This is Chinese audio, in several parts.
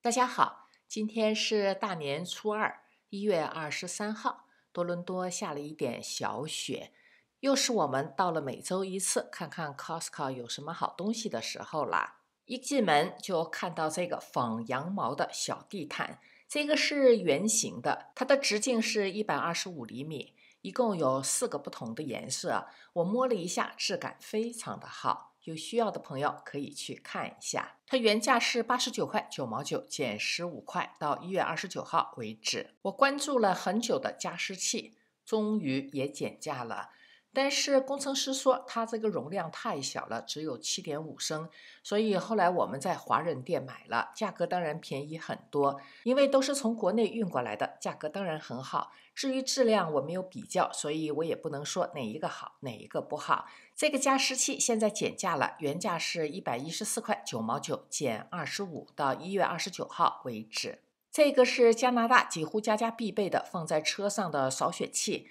大家好，今天是大年初二，一月二十三号，多伦多下了一点小雪，又是我们到了每周一次看看 Costco 有什么好东西的时候啦。一进门就看到这个仿羊毛的小地毯，这个是圆形的，它的直径是一百二十五厘米，一共有四个不同的颜色。我摸了一下，质感非常的好。有需要的朋友可以去看一下，它原价是八十九块九毛九，减十五块，到一月二十九号为止。我关注了很久的加湿器，终于也减价了。但是工程师说它这个容量太小了，只有七点五升，所以后来我们在华人店买了，价格当然便宜很多，因为都是从国内运过来的，价格当然很好。至于质量，我没有比较，所以我也不能说哪一个好，哪一个不好。这个加湿器现在减价了，原价是一百一十四块九毛九，减二十五到一月二十九号为止。这个是加拿大几乎家家必备的，放在车上的扫雪器。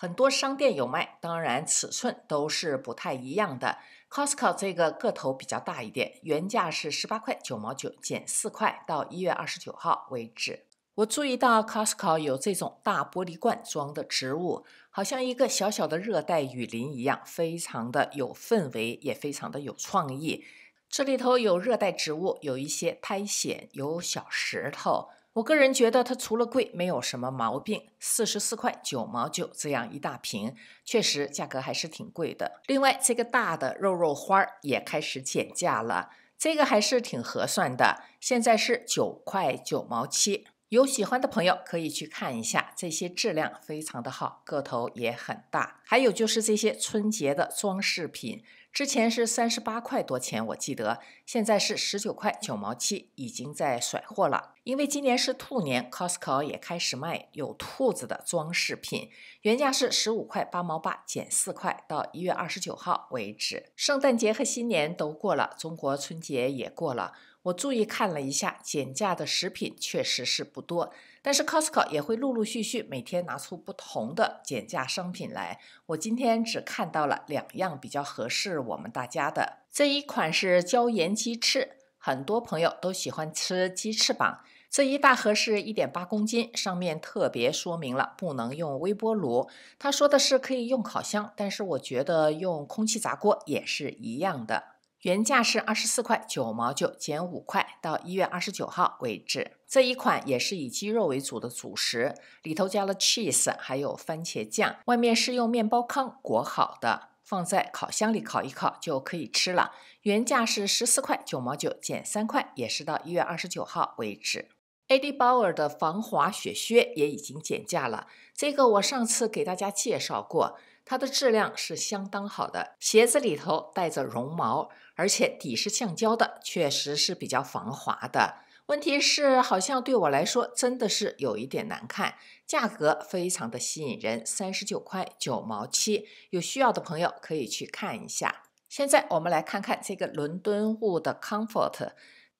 很多商店有卖，当然尺寸都是不太一样的。Costco 这个个头比较大一点，原价是十八块九毛九，减四块到一月二十九号为止。我注意到 Costco 有这种大玻璃罐装的植物，好像一个小小的热带雨林一样，非常的有氛围，也非常的有创意。这里头有热带植物，有一些苔藓，有小石头。我个人觉得它除了贵没有什么毛病，四十四块九毛九这样一大瓶，确实价格还是挺贵的。另外，这个大的肉肉花也开始减价了，这个还是挺合算的，现在是九块九毛七。有喜欢的朋友可以去看一下，这些质量非常的好，个头也很大。还有就是这些春节的装饰品。之前是三十八块多钱，我记得，现在是十九块九毛七，已经在甩货了。因为今年是兔年，Costco 也开始卖有兔子的装饰品，原价是十五块八毛八，减四块，到一月二十九号为止。圣诞节和新年都过了，中国春节也过了，我注意看了一下，减价的食品确实是不多。但是 Costco 也会陆陆续续每天拿出不同的减价商品来。我今天只看到了两样比较合适我们大家的，这一款是椒盐鸡翅，很多朋友都喜欢吃鸡翅膀。这一大盒是1.8公斤，上面特别说明了不能用微波炉，他说的是可以用烤箱，但是我觉得用空气炸锅也是一样的。原价是二十四块九毛九，减五块，到一月二十九号为止。这一款也是以鸡肉为主的主食，里头加了 cheese，还有番茄酱，外面是用面包糠裹好的，放在烤箱里烤一烤就可以吃了。原价是十四块九毛九，减三块，也是到一月二十九号为止。Adi Bauer 的防滑雪靴也已经减价了，这个我上次给大家介绍过。它的质量是相当好的，鞋子里头带着绒毛，而且底是橡胶的，确实是比较防滑的。问题是，好像对我来说真的是有一点难看。价格非常的吸引人，三十九块九毛七，有需要的朋友可以去看一下。现在我们来看看这个伦敦物的 Comfort。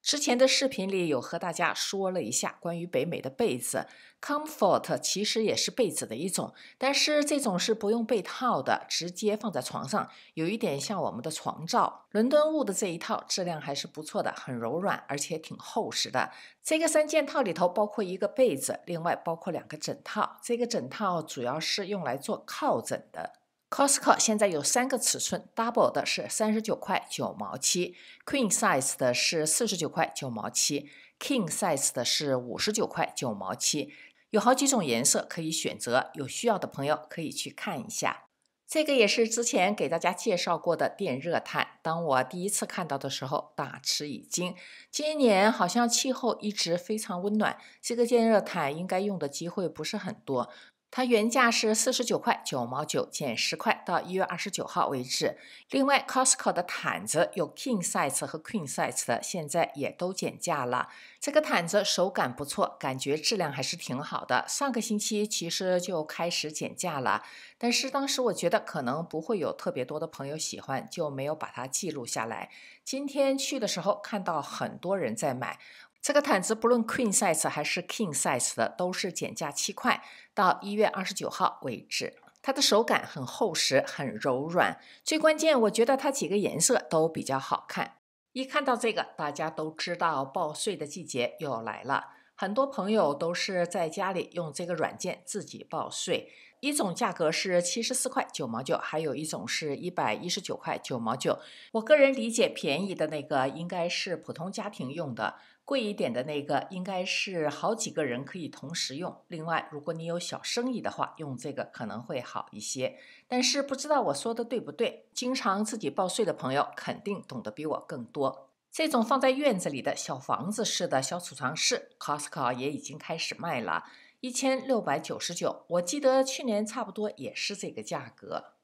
之前的视频里有和大家说了一下关于北美的被子，comfort 其实也是被子的一种，但是这种是不用被套的，直接放在床上，有一点像我们的床罩。伦敦雾的这一套质量还是不错的，很柔软，而且挺厚实的。这个三件套里头包括一个被子，另外包括两个枕套。这个枕套主要是用来做靠枕的。Cosco t 现在有三个尺寸，Double 的是三十九块九毛七，Queen size 的是四十九块九毛七，King size 的是五十九块九毛七，有好几种颜色可以选择，有需要的朋友可以去看一下。这个也是之前给大家介绍过的电热毯，当我第一次看到的时候大吃一惊。今年好像气候一直非常温暖，这个电热毯应该用的机会不是很多。它原价是四十九块九毛九，减十块到一月二十九号为止。另外，Costco 的毯子有 King size 和 Queen size 的，现在也都减价了。这个毯子手感不错，感觉质量还是挺好的。上个星期其实就开始减价了，但是当时我觉得可能不会有特别多的朋友喜欢，就没有把它记录下来。今天去的时候看到很多人在买。这个毯子不论 queen size 还是 king size 的，都是减价七块，到一月二十九号为止。它的手感很厚实，很柔软。最关键，我觉得它几个颜色都比较好看。一看到这个，大家都知道报税的季节又来了。很多朋友都是在家里用这个软件自己报税。一种价格是七十四块九毛九，还有一种是一百一十九块九毛九。我个人理解，便宜的那个应该是普通家庭用的。贵一点的那个应该是好几个人可以同时用。另外，如果你有小生意的话，用这个可能会好一些。但是不知道我说的对不对，经常自己报税的朋友肯定懂得比我更多。这种放在院子里的小房子式的小储藏室，Costco 也已经开始卖了，一千六百九十九。我记得去年差不多也是这个价格。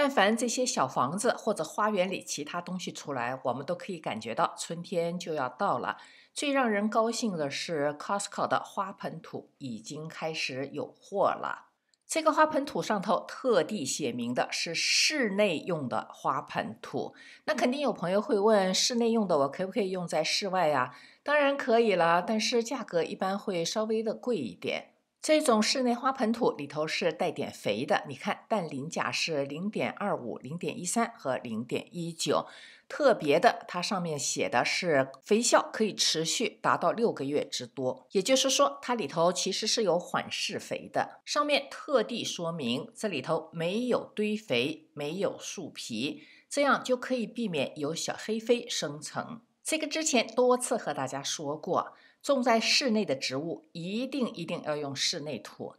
但凡这些小房子或者花园里其他东西出来，我们都可以感觉到春天就要到了。最让人高兴的是，Costco 的花盆土已经开始有货了。这个花盆土上头特地写明的是室内用的花盆土。那肯定有朋友会问，室内用的我可不可以用在室外呀？当然可以了，但是价格一般会稍微的贵一点。这种室内花盆土里头是带点肥的，你看，氮、磷、钾是零点二五、零点一三和零点一九。特别的，它上面写的是肥效可以持续达到六个月之多，也就是说，它里头其实是有缓释肥的。上面特地说明，这里头没有堆肥，没有树皮，这样就可以避免有小黑飞生成。这个之前多次和大家说过。种在室内的植物，一定一定要用室内土，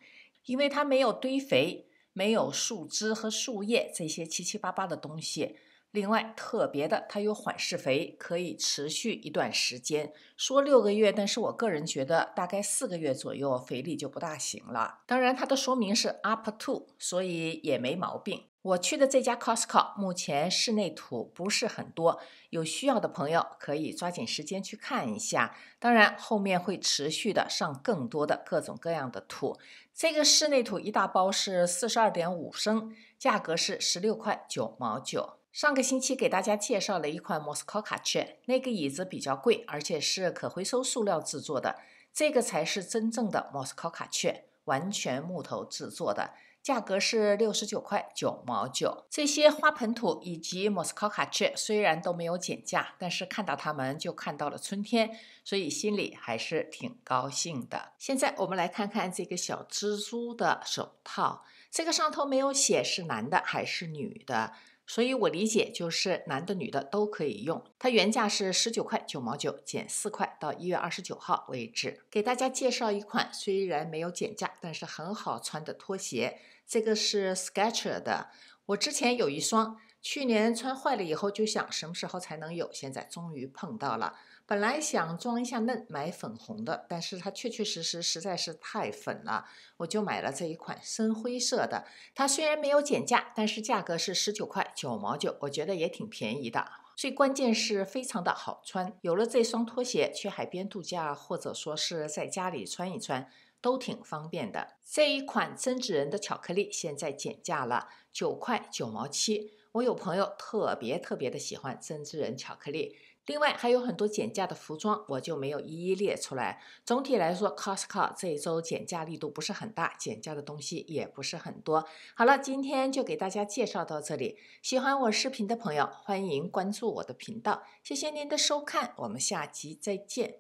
因为它没有堆肥，没有树枝和树叶这些七七八八的东西。另外，特别的，它有缓释肥，可以持续一段时间。说六个月，但是我个人觉得大概四个月左右，肥力就不大行了。当然，它的说明是 up to，所以也没毛病。我去的这家 Costco 目前室内土不是很多，有需要的朋友可以抓紧时间去看一下。当然后面会持续的上更多的各种各样的土。这个室内土一大包是四十二点五升，价格是十六块九毛九。上个星期给大家介绍了一款莫斯科卡券，那个椅子比较贵，而且是可回收塑料制作的。这个才是真正的莫斯科卡券，完全木头制作的。价格是六十九块九毛九。这些花盆土以及莫斯科卡雀虽然都没有减价，但是看到它们就看到了春天，所以心里还是挺高兴的。现在我们来看看这个小蜘蛛的手套，这个上头没有写是男的还是女的。所以我理解，就是男的、女的都可以用。它原价是十九块九毛九，减四块，到一月二十九号为止。给大家介绍一款虽然没有减价，但是很好穿的拖鞋，这个是 Skechers 的。我之前有一双。去年穿坏了以后就想什么时候才能有，现在终于碰到了。本来想装一下嫩买粉红的，但是它确确实实实在是太粉了，我就买了这一款深灰色的。它虽然没有减价，但是价格是十九块九毛九，我觉得也挺便宜的。最关键是非常的好穿，有了这双拖鞋，去海边度假或者说是在家里穿一穿都挺方便的。这一款针织人的巧克力现在减价了，九块九毛七。我有朋友特别特别的喜欢针织人巧克力，另外还有很多减价的服装，我就没有一一列出来。总体来说，Costco 这一周减价力度不是很大，减价的东西也不是很多。好了，今天就给大家介绍到这里。喜欢我视频的朋友，欢迎关注我的频道。谢谢您的收看，我们下集再见。